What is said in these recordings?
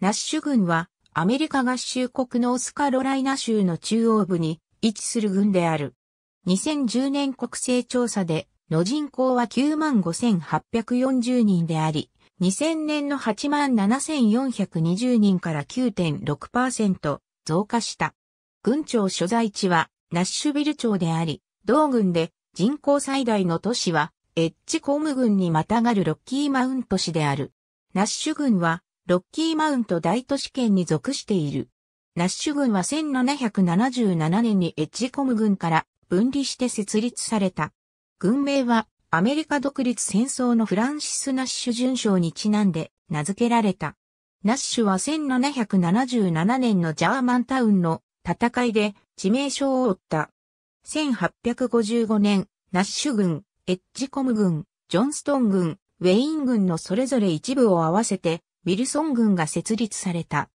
ナッシュ郡はアメリカ合衆国のオスカロライナ州の中央部に位置する郡である。2010年国勢調査での人口は95,840人であり、2000年の87,420人から9.6%増加した。郡庁所在地はナッシュビル町であり、同郡で人口最大の都市はエッジコーム郡にまたがるロッキーマウント市である。ナッシュ郡はロッキーマウント大都市圏に属している。ナッシュ軍は1777年にエッジコム軍から分離して設立された。軍名はアメリカ独立戦争のフランシス・ナッシュ准将にちなんで名付けられた。ナッシュは1777年のジャーマンタウンの戦いで致命傷を負った。1855年、ナッシュ軍、エッジコム軍、ジョンストン軍、ウェイン軍のそれぞれ一部を合わせてウィルソン軍が設立された。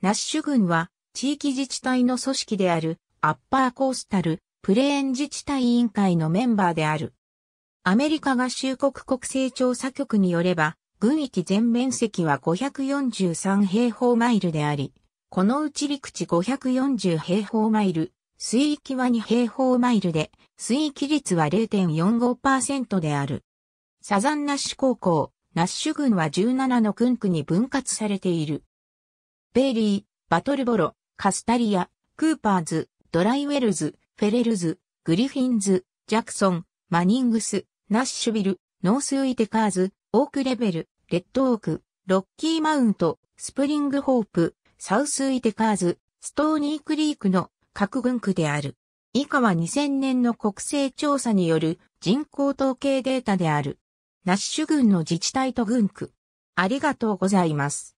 ナッシュ軍は地域自治体の組織であるアッパーコースタルプレーン自治体委員会のメンバーである。アメリカ合衆国国勢調査局によれば、軍域全面積は543平方マイルであり、このうち陸地540平方マイル、水域は2平方マイルで、水域率は0.45%である。サザンナッシュ高校、ナッシュ郡は17の郡区に分割されている。ベイリー、バトルボロ、カスタリア、クーパーズ、ドライウェルズ、フェレルズ、グリフィンズ、ジャクソン、マニングス、ナッシュビル、ノースウィテカーズ、オークレベル、レッドオーク、ロッキーマウント、スプリングホープ、サウスウィテカーズ、ストーニークリークの各軍区である。以下は2000年の国勢調査による人口統計データである。ナッシュ郡の自治体と郡区。ありがとうございます。